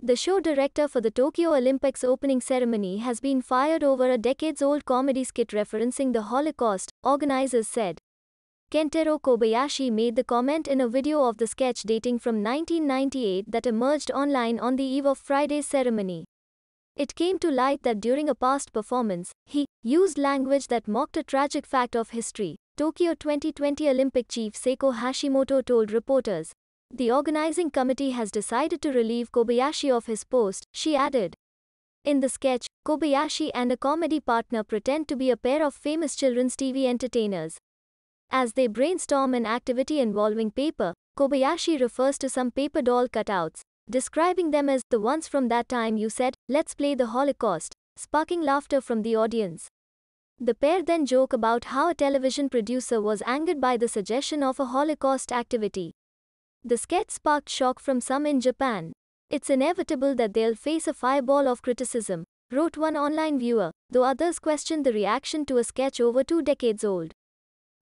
The show director for the Tokyo Olympics opening ceremony has been fired over a decades old comedy skit referencing the Holocaust, organizers said. Kentaro Kobayashi made the comment in a video of the sketch dating from 1998 that emerged online on the eve of Friday's ceremony. It came to light that during a past performance, he used language that mocked a tragic fact of history. Tokyo 2020 Olympic chief Seiko Hashimoto told reporters, the organizing committee has decided to relieve Kobayashi of his post, she added. In the sketch, Kobayashi and a comedy partner pretend to be a pair of famous children's TV entertainers. As they brainstorm an activity involving paper, Kobayashi refers to some paper doll cutouts, describing them as the ones from that time you said, let's play the Holocaust, sparking laughter from the audience. The pair then joke about how a television producer was angered by the suggestion of a Holocaust activity. The sketch sparked shock from some in Japan. It's inevitable that they'll face a fireball of criticism, wrote one online viewer, though others questioned the reaction to a sketch over two decades old.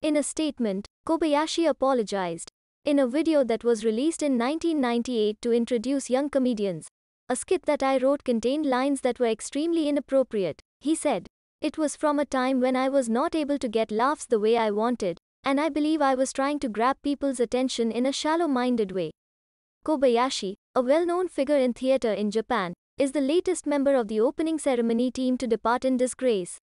In a statement, Kobayashi apologized. In a video that was released in 1998 to introduce young comedians, a skit that I wrote contained lines that were extremely inappropriate, he said. It was from a time when I was not able to get laughs the way I wanted, and I believe I was trying to grab people's attention in a shallow minded way. Kobayashi, a well known figure in theater in Japan, is the latest member of the opening ceremony team to depart in disgrace.